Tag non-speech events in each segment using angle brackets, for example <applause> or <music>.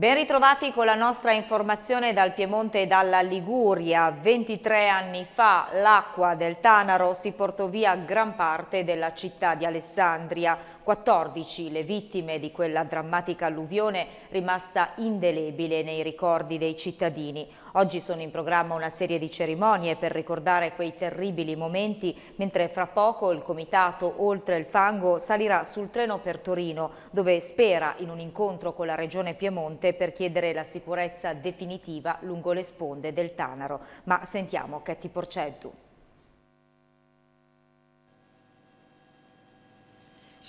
Ben ritrovati con la nostra informazione dal Piemonte e dalla Liguria. 23 anni fa l'acqua del Tanaro si portò via gran parte della città di Alessandria. 14 le vittime di quella drammatica alluvione rimasta indelebile nei ricordi dei cittadini. Oggi sono in programma una serie di cerimonie per ricordare quei terribili momenti, mentre fra poco il comitato Oltre il Fango salirà sul treno per Torino, dove spera in un incontro con la regione Piemonte per chiedere la sicurezza definitiva lungo le sponde del Tanaro. Ma sentiamo Ketty Porceddu.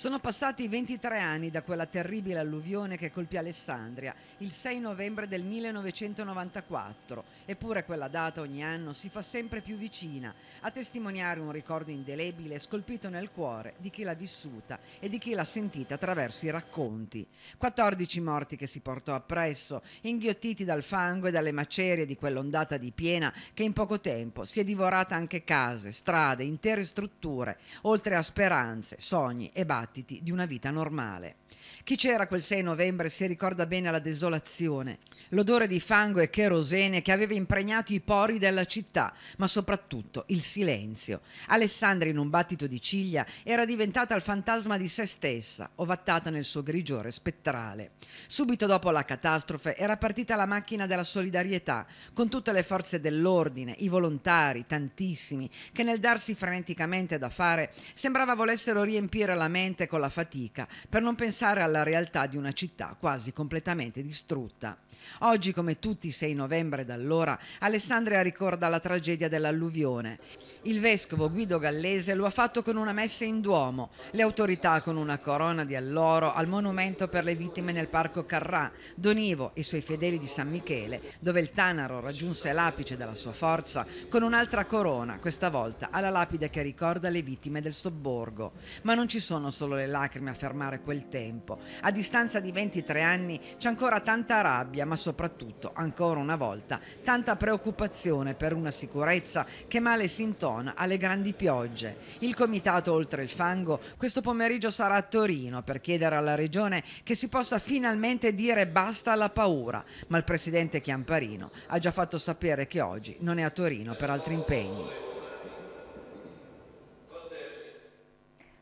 Sono passati 23 anni da quella terribile alluvione che colpì Alessandria il 6 novembre del 1994, eppure quella data ogni anno si fa sempre più vicina, a testimoniare un ricordo indelebile scolpito nel cuore di chi l'ha vissuta e di chi l'ha sentita attraverso i racconti. 14 morti che si portò appresso, inghiottiti dal fango e dalle macerie di quell'ondata di piena che in poco tempo si è divorata anche case, strade, intere strutture, oltre a speranze, sogni e battaglie battiti di una vita normale. Chi c'era quel 6 novembre si ricorda bene la desolazione, l'odore di fango e cherosene che aveva impregnato i pori della città, ma soprattutto il silenzio. Alessandra in un battito di ciglia era diventata il fantasma di se stessa, ovattata nel suo grigiore spettrale. Subito dopo la catastrofe era partita la macchina della solidarietà, con tutte le forze dell'ordine, i volontari, tantissimi, che nel darsi freneticamente da fare sembrava volessero riempire la mente veramente con la fatica, per non pensare alla realtà di una città quasi completamente distrutta. Oggi, come tutti i 6 novembre d'allora, Alessandria ricorda la tragedia dell'alluvione. Il vescovo Guido Gallese lo ha fatto con una messa in Duomo, le autorità con una corona di alloro al monumento per le vittime nel parco Carrà, Donivo e i suoi fedeli di San Michele, dove il Tanaro raggiunse l'apice della sua forza con un'altra corona, questa volta alla lapide che ricorda le vittime del sobborgo. Ma non ci sono solo le lacrime a fermare quel tempo. A distanza di 23 anni c'è ancora tanta rabbia, ma soprattutto, ancora una volta, tanta preoccupazione per una sicurezza che male si intorna zona alle grandi piogge. Il comitato Oltre il Fango questo pomeriggio sarà a Torino per chiedere alla regione che si possa finalmente dire basta alla paura, ma il presidente Chiamparino ha già fatto sapere che oggi non è a Torino per altri impegni.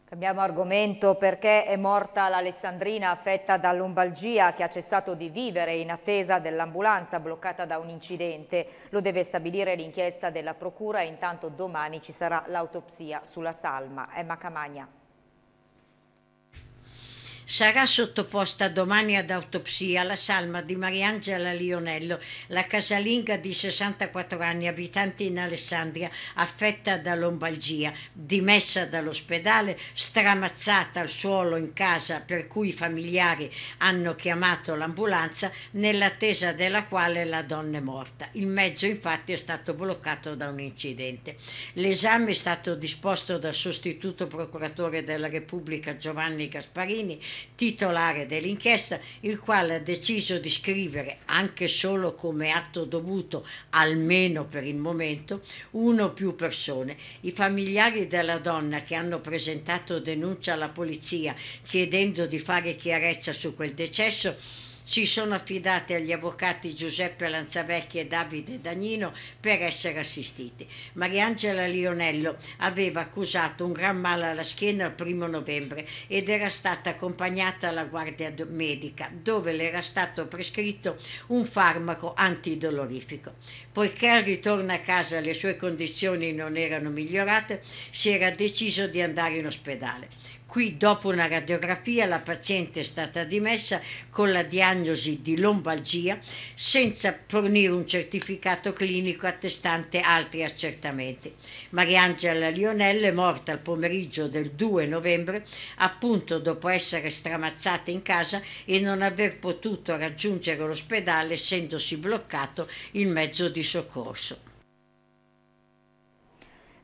Cambiamo argomento perché è morta l'Alessandrina affetta da lombalgia che ha cessato di vivere in attesa dell'ambulanza bloccata da un incidente. Lo deve stabilire l'inchiesta della Procura e intanto domani ci sarà l'autopsia sulla salma. Emma Camagna. Sarà sottoposta domani ad autopsia la salma di Mariangela Lionello, la casalinga di 64 anni, abitante in Alessandria, affetta da lombalgia, dimessa dall'ospedale, stramazzata al suolo in casa per cui i familiari hanno chiamato l'ambulanza, nell'attesa della quale la donna è morta. Il mezzo infatti è stato bloccato da un incidente. L'esame è stato disposto dal sostituto procuratore della Repubblica Giovanni Gasparini titolare dell'inchiesta, il quale ha deciso di scrivere, anche solo come atto dovuto, almeno per il momento, uno o più persone. I familiari della donna che hanno presentato denuncia alla polizia chiedendo di fare chiarezza su quel decesso si sono affidati agli avvocati Giuseppe Lanzavecchi e Davide Dagnino per essere assistiti. Mariangela Lionello aveva accusato un gran male alla schiena il primo novembre ed era stata accompagnata alla guardia medica dove le era stato prescritto un farmaco antidolorifico. Poiché al ritorno a casa le sue condizioni non erano migliorate, si era deciso di andare in ospedale. Qui dopo una radiografia la paziente è stata dimessa con la diagnosi di lombalgia senza fornire un certificato clinico attestante altri accertamenti. Mariangela Lionello è morta al pomeriggio del 2 novembre appunto dopo essere stramazzata in casa e non aver potuto raggiungere l'ospedale essendosi bloccato il mezzo di soccorso.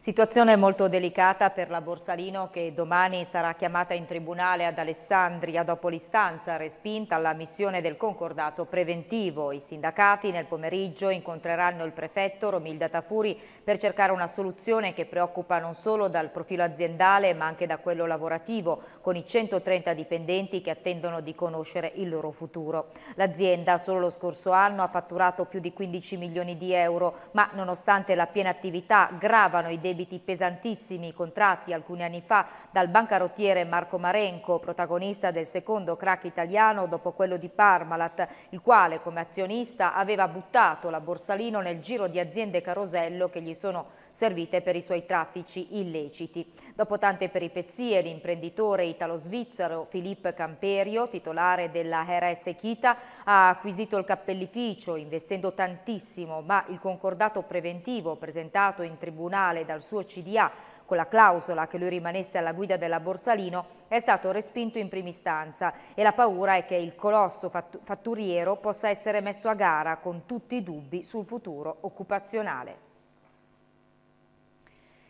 Situazione molto delicata per la Borsalino che domani sarà chiamata in tribunale ad Alessandria dopo l'istanza respinta alla missione del concordato preventivo. I sindacati nel pomeriggio incontreranno il prefetto Romilda Tafuri per cercare una soluzione che preoccupa non solo dal profilo aziendale ma anche da quello lavorativo con i 130 dipendenti che attendono di conoscere il loro futuro. L'azienda solo lo scorso anno ha fatturato più di 15 milioni di euro ma nonostante la piena attività gravano i debiti debiti pesantissimi contratti alcuni anni fa dal bancarottiere Marco Marenco, protagonista del secondo crack italiano dopo quello di Parmalat, il quale come azionista aveva buttato la Borsalino nel giro di aziende carosello che gli sono servite per i suoi traffici illeciti. Dopo tante peripezie l'imprenditore italo-svizzero Filippo Camperio, titolare della RS Chita, ha acquisito il cappellificio investendo tantissimo, ma il concordato preventivo presentato in tribunale dal suo CDA con la clausola che lui rimanesse alla guida della Borsalino, è stato respinto in prima istanza e la paura è che il colosso fatturiero possa essere messo a gara con tutti i dubbi sul futuro occupazionale.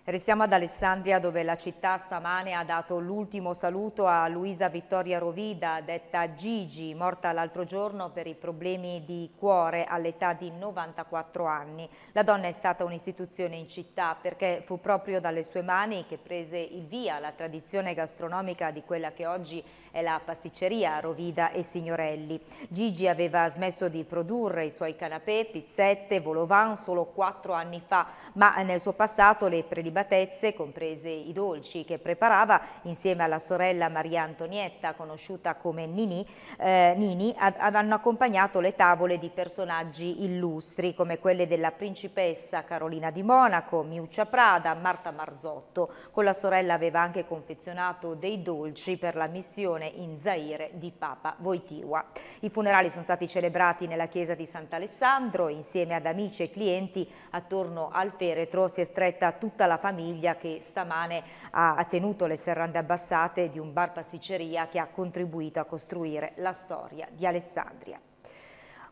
Restiamo ad Alessandria dove la città stamane ha dato l'ultimo saluto a Luisa Vittoria Rovida, detta Gigi, morta l'altro giorno per i problemi di cuore all'età di 94 anni. La donna è stata un'istituzione in città perché fu proprio dalle sue mani che prese il via la tradizione gastronomica di quella che oggi è la pasticceria Rovida e Signorelli. Gigi aveva smesso di produrre i suoi canapè, pizzette, volovan solo quattro anni fa, ma nel suo passato le preliminari prelibatezze, comprese i dolci che preparava insieme alla sorella Maria Antonietta, conosciuta come Nini, eh, Nini hanno accompagnato le tavole di personaggi illustri come quelle della principessa Carolina di Monaco, Miuccia Prada, Marta Marzotto. Con la sorella aveva anche confezionato dei dolci per la missione in Zaire di Papa Voitiwa. I funerali sono stati celebrati nella chiesa di Sant'Alessandro, insieme ad amici e clienti attorno al feretro si è stretta tutta la famiglia che stamane ha tenuto le serrande abbassate di un bar pasticceria che ha contribuito a costruire la storia di Alessandria.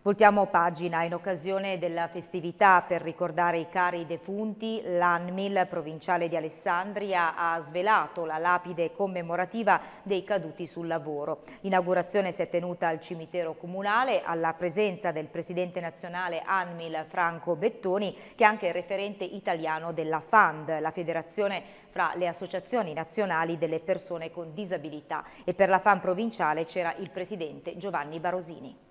Voltiamo pagina. In occasione della festività per ricordare i cari defunti, l'ANMIL provinciale di Alessandria ha svelato la lapide commemorativa dei caduti sul lavoro. L'inaugurazione si è tenuta al cimitero comunale alla presenza del presidente nazionale ANMIL Franco Bettoni, che è anche referente italiano della FAND, la federazione fra le associazioni nazionali delle persone con disabilità. E per la FAN provinciale c'era il presidente Giovanni Barosini.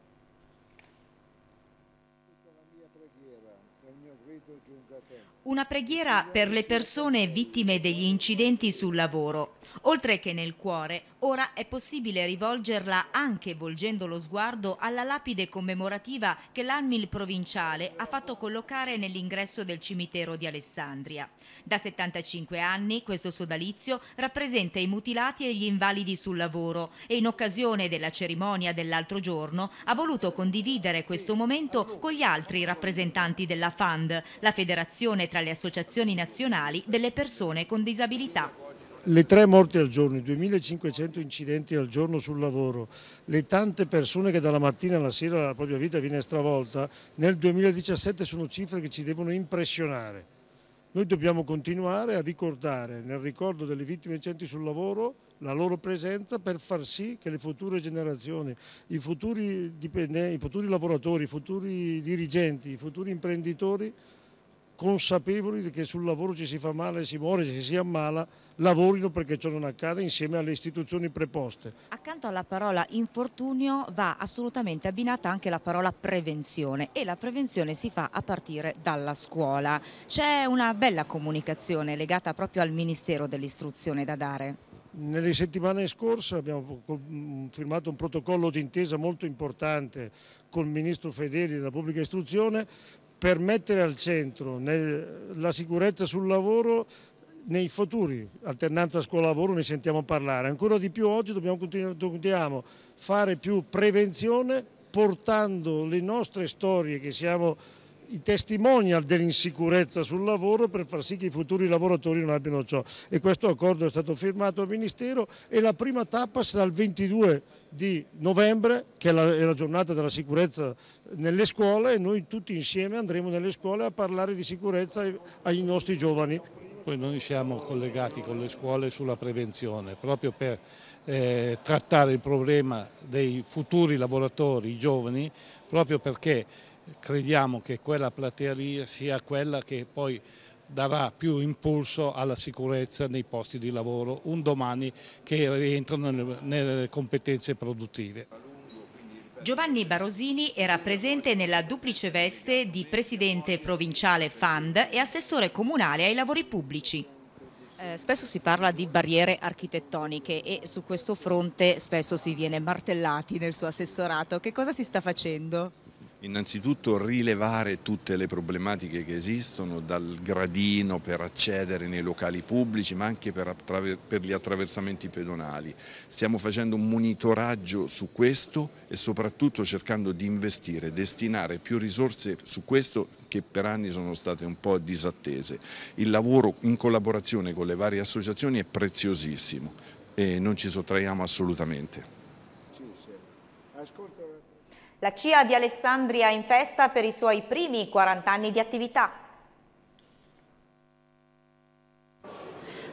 Una preghiera per le persone vittime degli incidenti sul lavoro. Oltre che nel cuore, ora è possibile rivolgerla anche volgendo lo sguardo alla lapide commemorativa che l'ANMIL provinciale ha fatto collocare nell'ingresso del cimitero di Alessandria. Da 75 anni questo sodalizio rappresenta i mutilati e gli invalidi sul lavoro e in occasione della cerimonia dell'altro giorno ha voluto condividere questo momento con gli altri rappresentanti rappresentanti della FAND, la federazione tra le associazioni nazionali delle persone con disabilità le tre morti al giorno, i 2500 incidenti al giorno sul lavoro, le tante persone che dalla mattina alla sera la propria vita viene stravolta, nel 2017 sono cifre che ci devono impressionare. Noi dobbiamo continuare a ricordare nel ricordo delle vittime incidenti sul lavoro la loro presenza per far sì che le future generazioni, i futuri, i futuri lavoratori, i futuri dirigenti, i futuri imprenditori consapevoli che sul lavoro ci si fa male, si muore, ci si ammala, lavorino perché ciò non accade insieme alle istituzioni preposte. Accanto alla parola infortunio va assolutamente abbinata anche la parola prevenzione e la prevenzione si fa a partire dalla scuola. C'è una bella comunicazione legata proprio al Ministero dell'Istruzione da dare. Nelle settimane scorse abbiamo mm, firmato un protocollo d'intesa molto importante con il Ministro Fedeli della Pubblica Istruzione per mettere al centro la sicurezza sul lavoro nei futuri alternanza scuola-lavoro ne sentiamo parlare. Ancora di più oggi dobbiamo continuare, fare più prevenzione portando le nostre storie che siamo i testimonial dell'insicurezza sul lavoro per far sì che i futuri lavoratori non abbiano ciò e questo accordo è stato firmato al Ministero e la prima tappa sarà il 22 di novembre che è la, è la giornata della sicurezza nelle scuole e noi tutti insieme andremo nelle scuole a parlare di sicurezza ai, nostri giovani. Poi noi siamo collegati con le scuole sulla prevenzione proprio per eh, trattare il problema dei futuri lavoratori, i giovani, proprio perché crediamo che quella platea lì sia quella che poi darà più impulso alla sicurezza nei posti di lavoro un domani che rientrano nelle competenze produttive. Giovanni Barosini era presente nella duplice veste di presidente provinciale FAND e assessore comunale ai lavori pubblici. Eh, spesso si parla di barriere architettoniche e su questo fronte spesso si viene martellati nel suo assessorato. Che cosa si sta facendo? Innanzitutto rilevare tutte le problematiche che esistono, dal gradino per accedere nei locali pubblici ma anche per, per, gli attraversamenti pedonali. Stiamo facendo un monitoraggio su questo e soprattutto cercando di investire, destinare più risorse su questo che per anni sono state un po' disattese. Il lavoro in collaborazione con le varie associazioni è preziosissimo e non ci sottraiamo assolutamente. Ascolta. La CIA di Alessandria in festa per i suoi primi 40 anni di attività.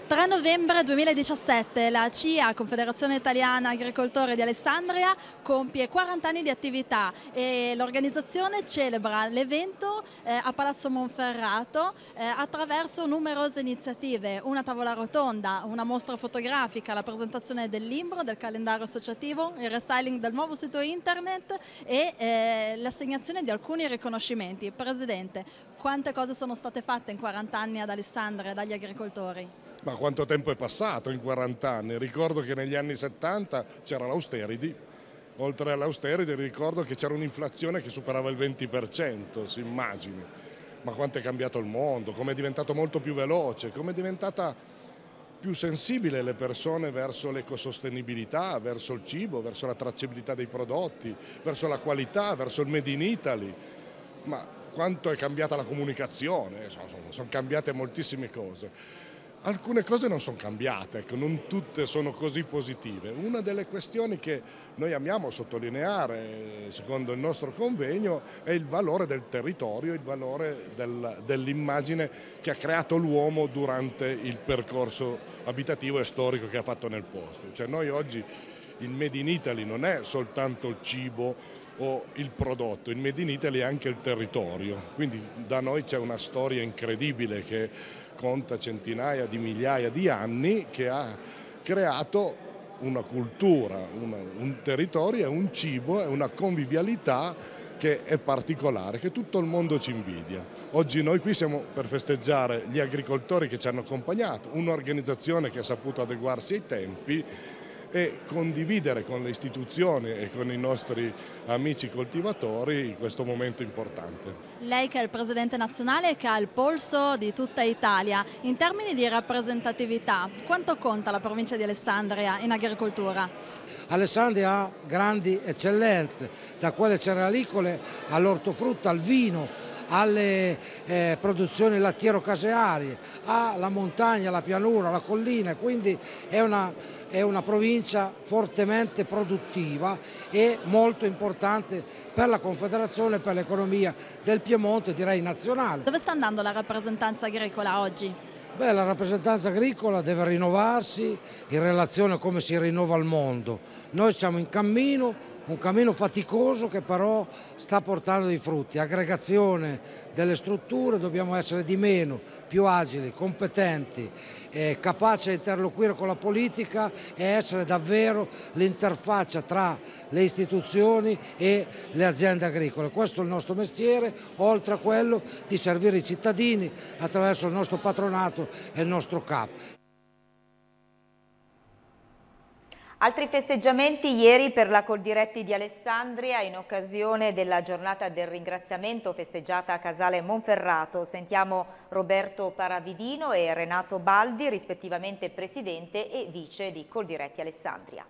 3 novembre 2017 la CIA, Confederazione Italiana Agricoltore di Alessandria, compie 40 anni di attività e l'organizzazione celebra l'evento eh, a Palazzo Monferrato eh, attraverso numerose iniziative, una tavola rotonda, una mostra fotografica, la presentazione del libro, del calendario associativo, il restyling del nuovo sito internet e eh, l'assegnazione di alcuni riconoscimenti. Presidente, quante cose sono state fatte in 40 anni ad Alessandria dagli agricoltori? ma quanto tempo è passato in 40 anni? Ricordo che negli anni 70 c'era l'austerity, oltre all'austerity ricordo che c'era un'inflazione che superava il 20%, si immagini. Ma quanto è cambiato il mondo, come è diventato molto più veloce, come è diventata più sensibile le persone verso l'ecosostenibilità, verso il cibo, verso la tracciabilità dei prodotti, verso la qualità, verso il Made in Italy. Ma quanto è cambiata la comunicazione, sono, sono, sono cambiate moltissime cose alcune cose non sono cambiate, ecco, non tutte sono così positive. Una delle questioni che noi amiamo sottolineare, secondo il nostro convegno, è il valore del territorio, il valore del, dell'immagine che ha creato l'uomo durante il percorso abitativo e storico che ha fatto nel posto. Cioè noi oggi il Made in Italy non è soltanto il cibo o il prodotto, il Made in Italy è anche il territorio, quindi da noi c'è una storia incredibile che racconta centinaia di migliaia di anni che ha creato una cultura, una, un territorio, un cibo e una convivialità che è particolare, che tutto il mondo ci invidia. Oggi noi qui siamo per festeggiare gli agricoltori che ci hanno accompagnato, un'organizzazione che ha saputo adeguarsi ai tempi e condividere con le istituzioni e con i nostri amici coltivatori questo momento importante. Lei che è il presidente nazionale e che ha il polso di tutta Italia, in termini di rappresentatività, quanto conta la provincia di Alessandria in agricoltura? Alessandria ha grandi eccellenze, da quelle cerealicole all'ortofrutta, al vino, alle eh, produzioni lattiero-casearie, alla montagna, alla pianura, alla collina, quindi è una, è una provincia fortemente produttiva e molto importante per la Confederazione e per l'economia del Piemonte, direi nazionale. Dove sta andando la rappresentanza agricola oggi? Beh, la rappresentanza agricola deve rinnovarsi in relazione a come si rinnova il mondo. Noi siamo in cammino, un cammino faticoso che però sta portando dei frutti, aggregazione delle strutture, dobbiamo essere di meno, più agili, competenti, eh, capaci di interloquire con la politica e essere davvero l'interfaccia tra le istituzioni e le aziende agricole. Questo è il nostro mestiere, oltre a quello di servire i cittadini attraverso il nostro patronato e il nostro CAP. Altri festeggiamenti ieri per la Coldiretti di Alessandria in occasione della giornata del ringraziamento festeggiata a Casale Monferrato. Sentiamo Roberto Paravidino e Renato Baldi rispettivamente presidente e vice di Coldiretti Alessandria.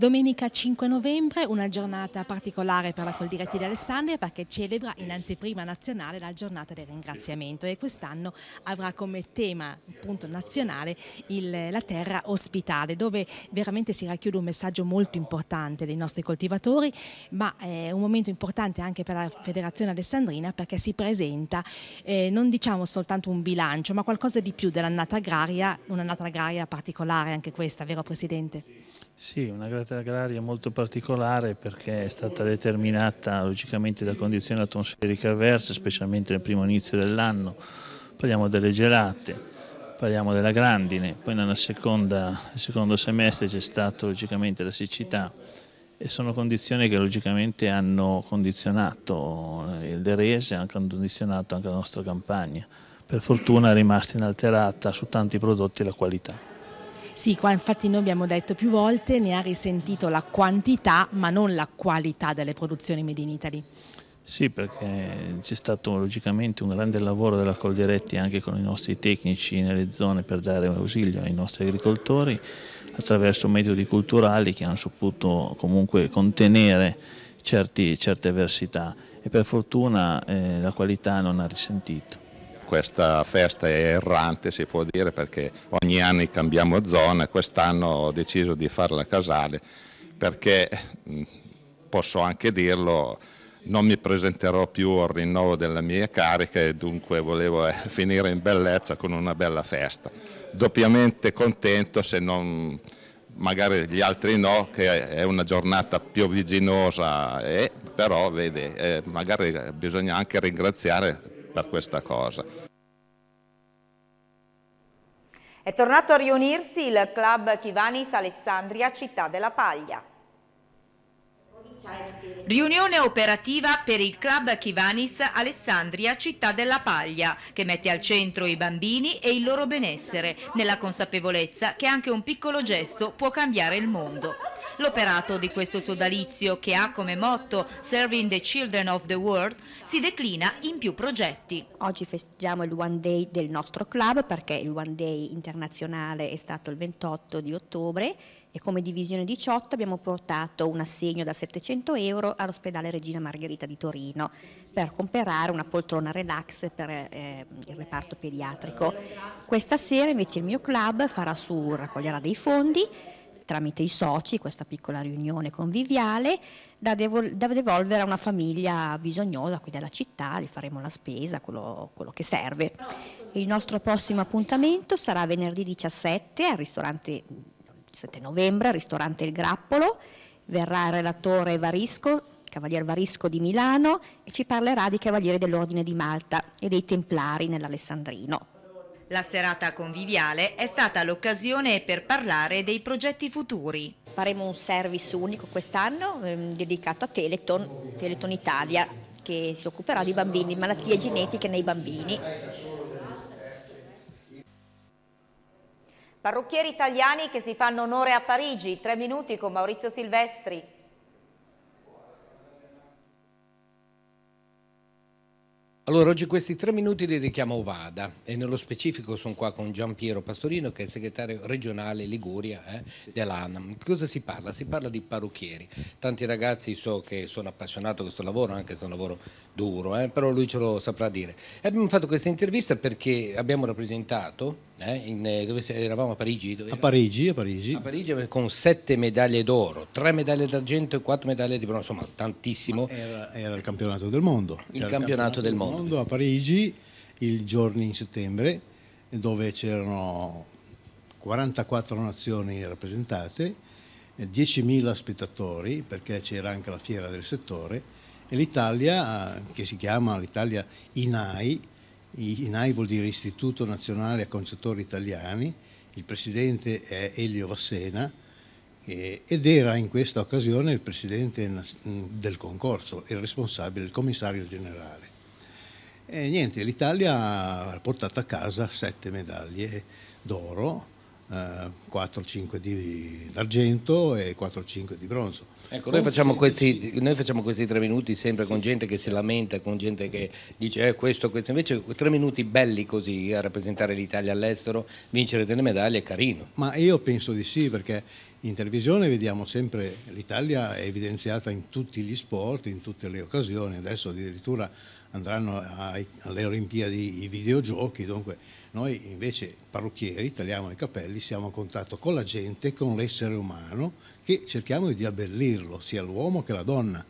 Domenica 5 novembre, una giornata particolare per la Coldiretti di Alessandria perché celebra in anteprima nazionale la giornata del ringraziamento e quest'anno avrà come tema appunto, nazionale il, la terra ospitale dove veramente si racchiude un messaggio molto importante dei nostri coltivatori ma è un momento importante anche per la Federazione Alessandrina perché si presenta eh, non diciamo soltanto un bilancio ma qualcosa di più dell'annata agraria, un'annata agraria particolare anche questa, vero Presidente? Sì, una grata agraria molto particolare perché è stata determinata logicamente da condizioni atmosferiche avverse, specialmente nel primo inizio dell'anno. Parliamo delle gelate, parliamo della grandine, poi nel secondo semestre c'è stata logicamente la siccità e sono condizioni che logicamente hanno condizionato eh, il Derese, hanno condizionato anche la nostra campagna. Per fortuna è rimasta inalterata su tanti prodotti la qualità. Sì, qua infatti noi abbiamo detto più volte, ne ha risentito la quantità ma non la qualità delle produzioni Made in Italy. Sì, perché c'è stato logicamente un grande lavoro della Coldiretti anche con i nostri tecnici nelle zone per dare ausilio ai nostri agricoltori attraverso metodi culturali che hanno saputo comunque contenere certi, certe avversità e per fortuna eh, la qualità non ha risentito questa festa è errante si può dire perché ogni anno cambiamo zona, quest'anno ho deciso di farla casale perché mm, posso anche dirlo non mi presenterò più al rinnovo della mia carica e dunque volevo eh, <laughs> finire in bellezza con una bella festa. Doppiamente contento se non magari gli altri no, che è una giornata pioviginosa, e, però vede, eh, magari bisogna anche ringraziare per questa cosa. È tornato a riunirsi il club Chivanis Alessandria Città della Paglia. Riunione operativa per il Club Kivanis Alessandria Città della Paglia che mette al centro i bambini e il loro benessere nella consapevolezza che anche un piccolo gesto può cambiare il mondo. L'operato di questo sodalizio che ha come motto Serving the Children of the World si declina in più progetti. Oggi festeggiamo il One Day del nostro club perché il One Day internazionale è stato il 28 di ottobre e come divisione 18 abbiamo portato un assegno da 700 euro all'ospedale Regina Margherita di Torino per comprare una poltrona relax per eh, il reparto pediatrico. Questa sera invece il mio club farà su, raccoglierà dei fondi tramite i soci, questa piccola riunione conviviale, da, devolvere a una famiglia bisognosa qui della città, gli faremo la spesa, quello, quello che serve. Il nostro prossimo appuntamento sarà venerdì 17 al ristorante 7 novembre, ristorante Il Grappolo, verrà il relatore Varisco, Cavalier Varisco di Milano, e ci parlerà di Cavaliere dell'Ordine di Malta e dei Templari nell'Alessandrino. La serata conviviale è stata l'occasione per parlare dei progetti futuri. Faremo un service unico quest'anno ehm, dedicato a Teleton, Teleton Italia, che si occuperà di bambini, malattie genetiche nei bambini. Parrucchieri italiani che si fanno onore a Parigi, tre minuti con Maurizio Silvestri. Allora, oggi questi tre minuti li richiamo Ovada e nello specifico sono qua con Gian Piero Pastorino che è segretario regionale Liguria eh, sì. dell'ANAM. Cosa si parla? Si parla di parrucchieri. Tanti ragazzi so che sono appassionati a questo lavoro, anche se è un lavoro duro, eh, però lui ce lo saprà dire. E abbiamo fatto questa intervista perché abbiamo rappresentato eh, in, eh, dove eravamo a Parigi, dove a, Parigi, a Parigi, a Parigi. Eh, con sette medaglie d'oro, tre medaglie d'argento e quattro medaglie di bronzo, insomma tantissimo. Era, era, il campionato del mondo. Il, campionato, campionato, del mondo. mondo a Parigi, il giorno in settembre, dove c'erano 44 nazioni rappresentate, 10.000 eh, spettatori, perché c'era anche la fiera del settore, e l'Italia, che si chiama l'Italia INAI, INAI vuol dell'Istituto Nazionale a Acconciatori Italiani, il presidente è Elio Vassena ed era in questa occasione il presidente mm, del concorso, il responsabile, il commissario generale. E niente, l'Italia ha portato a casa sette medaglie d'oro, 4-5 eh, di d'argento e 4-5 di bronzo. Ecco, noi facciamo, questi, noi facciamo, questi, tre minuti sempre sì. con gente che si lamenta, con gente che dice eh, questo, questo. Invece tre minuti belli così a rappresentare l'Italia all'estero, vincere delle medaglie è carino. Ma io penso di sì perché in televisione vediamo sempre l'Italia evidenziata in tutti gli sport, in tutte le occasioni, adesso addirittura andranno ai, alle Olimpiadi i videogiochi, dunque noi invece parrucchieri, tagliamo i capelli, siamo a contatto con la gente, con l'essere umano, che cerchiamo di abbellirlo, sia l'uomo che la donna,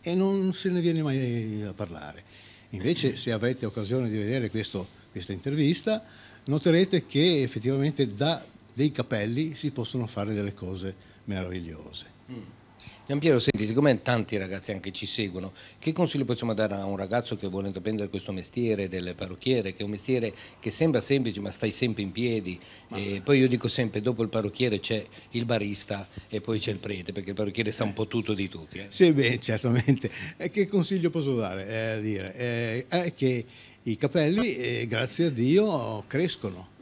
e non se ne viene mai a parlare. Invece se avrete occasione di vedere questo, questa intervista, noterete che effettivamente da dei capelli si possono fare delle cose meravigliose. Mm. Giampiero, senti, siccome tanti ragazzi anche ci seguono, che consiglio possiamo dare a un ragazzo che vuole intraprendere questo mestiere del parrucchiere, che è un mestiere che sembra semplice ma stai sempre in piedi, ma e poi io dico sempre dopo il parrucchiere c'è il barista e poi c'è il prete, perché il parrucchiere sa un po' tutto di tutti. Eh? Sì, beh, certamente. Che consiglio posso dare? Eh, dire, eh, è che i capelli, eh, grazie a Dio, crescono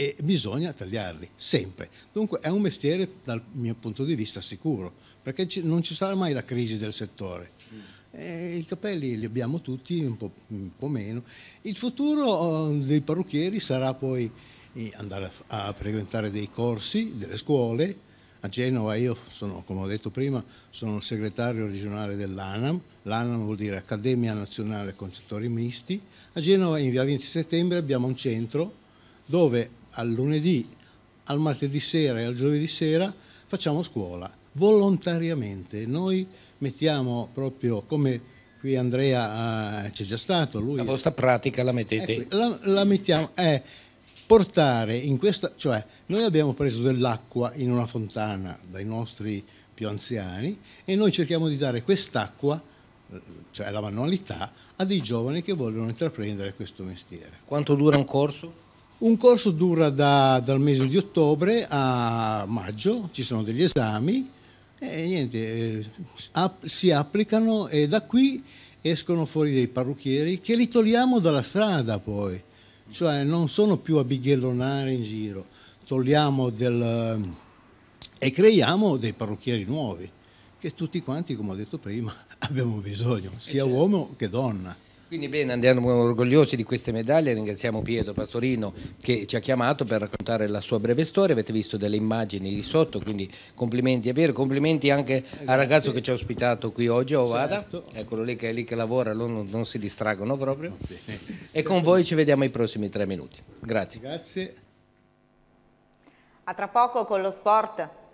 e bisogna tagliarli sempre. Dunque è un mestiere dal mio punto di vista sicuro, perché non ci sarà mai la crisi del settore. Mm. E eh, I capelli li abbiamo tutti, un po', un po', meno. Il futuro eh, dei parrucchieri sarà poi eh, andare a frequentare dei corsi, delle scuole. A Genova io sono, come ho detto prima, sono segretario regionale dell'ANAM. L'ANAM vuol dire Accademia Nazionale Concettori Misti. A Genova in via 20 settembre abbiamo un centro dove al lunedì, al martedì sera e al giovedì sera facciamo scuola volontariamente. Noi mettiamo proprio come qui Andrea eh, c'è già stato. Lui, la vostra pratica la mettete? Ecco, la, la, mettiamo, è portare in questa, cioè noi abbiamo preso dell'acqua in una fontana dai nostri più anziani e noi cerchiamo di dare quest'acqua, eh, cioè la manualità, a dei giovani che vogliono intraprendere questo mestiere. Quanto dura un corso? Un corso dura da, dal mese di ottobre a maggio, ci sono degli esami e niente, eh, si applicano e da qui escono fuori dei parrucchieri che li togliamo dalla strada poi, cioè non sono più a bighellonare in giro, togliamo del, eh, e creiamo dei parrucchieri nuovi che tutti quanti, come ho detto prima, <laughs> abbiamo bisogno, eh, sia certo. uomo che donna. Quindi bene, andiamo orgogliosi di queste medaglie, ringraziamo Pietro Pastorino che ci ha chiamato per raccontare la sua breve storia, avete visto delle immagini di sotto, quindi complimenti a Pietro, complimenti anche al ragazzo che ci ha ospitato qui oggi a Ovada, certo. eccolo lì che è lì che lavora, non, non si distraggono proprio. E con voi ci vediamo ai prossimi tre minuti. Grazie. Grazie. A tra poco con lo sport.